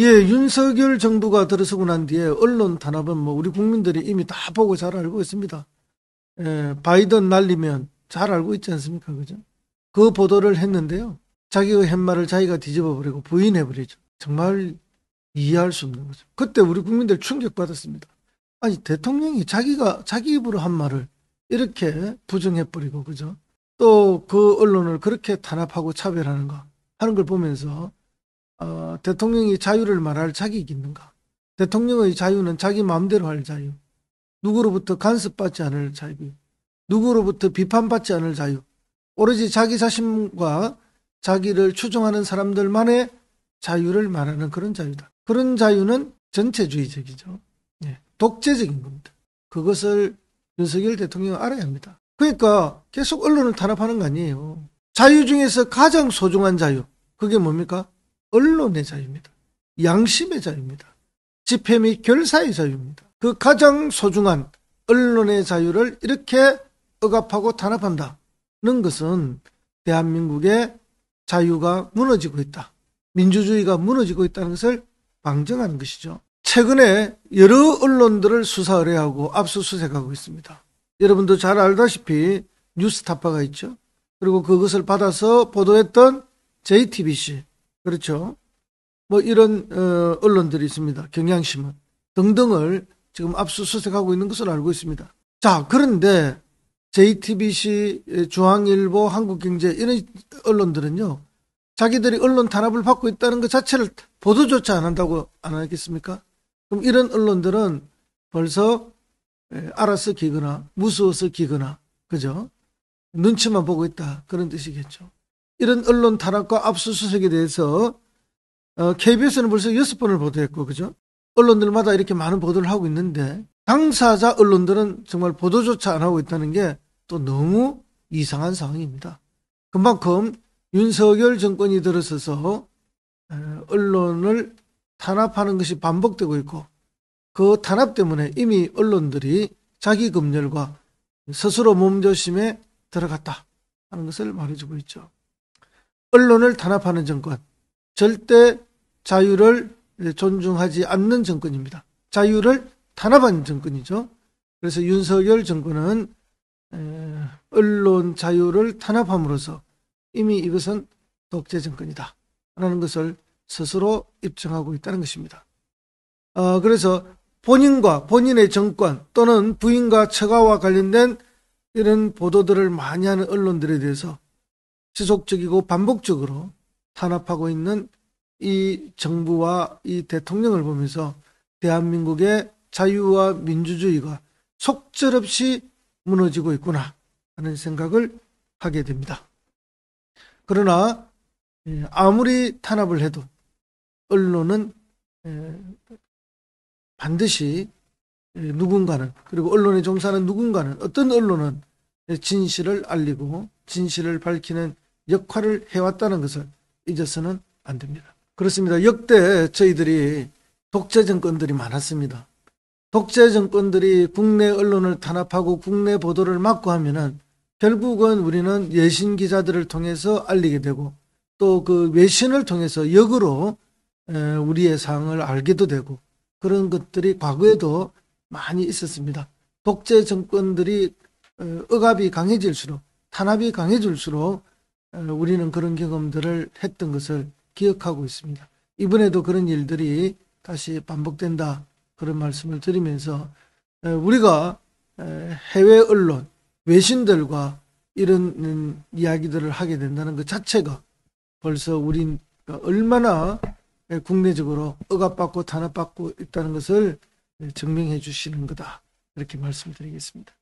예, 윤석열 정부가 들어서고 난 뒤에 언론 탄압은 뭐 우리 국민들이 이미 다 보고 잘 알고 있습니다. 예, 바이든 날리면 잘 알고 있지 않습니까? 그죠? 그 보도를 했는데요. 자기의 햇말을 자기가 뒤집어 버리고 부인해 버리죠. 정말 이해할 수 없는 거죠. 그때 우리 국민들 충격받았습니다. 아니, 대통령이 자기가 자기 입으로 한 말을 이렇게 부정해 버리고 그죠? 또 그 언론을 그렇게 탄압하고 차별하는 거 하는 걸 보면서 어, 대통령이 자유를 말할 자격이 있는가? 대통령의 자유는 자기 마음대로 할 자유, 누구로부터 간섭받지 않을 자유, 누구로부터 비판받지 않을 자유, 오로지 자기 자신과 자기를 추종하는 사람들만의 자유를 말하는 그런 자유다. 그런 자유는 전체주의적이죠. 예, 독재적인 겁니다. 그것을 윤석열 대통령은 알아야 합니다. 그러니까 계속 언론을 탄압하는 거 아니에요. 자유 중에서 가장 소중한 자유, 그게 뭡니까? 언론의 자유입니다. 양심의 자유입니다. 집회 및 결사의 자유입니다. 그 가장 소중한 언론의 자유를 이렇게 억압하고 탄압한다는 것은 대한민국의 자유가 무너지고 있다. 민주주의가 무너지고 있다는 것을 방증하는 것이죠. 최근에 여러 언론들을 수사 의뢰하고 압수수색하고 있습니다. 여러분도 잘 알다시피 뉴스타파가 있죠. 그리고 그것을 받아서 보도했던 JTBC, 그렇죠? 뭐 이런 어, 언론들이 있습니다. 경향신문 등등을 지금 압수수색하고 있는 것을 알고 있습니다. 자, 그런데 JTBC, 예, 중앙일보, 한국경제 이런 언론들은요. 자기들이 언론 탄압을 받고 있다는 것 자체를 보도조차 안 한다고 안 하겠습니까? 그럼 이런 언론들은 벌써 예, 알아서 기거나 무서워서 기거나 그죠? 눈치만 보고 있다 그런 뜻이겠죠. 이런 언론 타압과 압수수색에 대해서 KBS는 어, 벌써 여섯 번을 보도했고 그죠? 언론들마다 이렇게 많은 보도를 하고 있는데 당사자 언론들은 정말 보도조차 안 하고 있다는 게 또 너무 이상한 상황입니다. 그만큼 윤석열 정권이 들어서서 어, 언론을 탄압하는 것이 반복되고 있고 그 탄압 때문에 이미 언론들이 자기 검열과 스스로 몸조심에 들어갔다 하는 것을 말해주고 있죠. 언론을 탄압하는 정권, 절대 자유를 존중하지 않는 정권입니다. 자유를 탄압한 정권이죠. 그래서 윤석열 정권은 언론 자유를 탄압함으로써 이미 이것은 독재 정권이다. 라는 것을 스스로 입증하고 있다는 것입니다. 어, 그래서 본인과 본인의 정권 또는 부인과 처가와 관련된 이런 보도들을 많이 하는 언론들에 대해서 지속적이고 반복적으로 탄압하고 있는 이 정부와 이 대통령을 보면서 대한민국의 자유와 민주주의가 속절없이 무너지고 있구나 하는 생각을 하게 됩니다. 그러나 예, 아무리 탄압을 해도 언론은 예, 반드시 예, 누군가는 그리고 언론에 종사하는 누군가는 어떤 언론은 진실을 알리고 진실을 밝히는 역할을 해왔다는 것을 잊어서는 안 됩니다. 그렇습니다. 역대 저희들이 독재 정권들이 많았습니다. 독재 정권들이 국내 언론을 탄압하고 국내 보도를 막고 하면은 결국은 우리는 예신 기자들을 통해서 알리게 되고 또 그 외신을 통해서 역으로 우리의 상황을 알게도 되고 그런 것들이 과거에도 많이 있었습니다. 독재 정권들이 어, 억압이 강해질수록 탄압이 강해질수록 어, 우리는 그런 경험들을 했던 것을 기억하고 있습니다. 이번에도 그런 일들이 다시 반복된다 그런 말씀을 드리면서 어, 우리가 어, 해외 언론 외신들과 이런 이야기들을 하게 된다는 것 자체가 벌써 우린 얼마나 국내적으로 억압받고 탄압받고 있다는 것을 증명해 주시는 거다 이렇게 말씀드리겠습니다.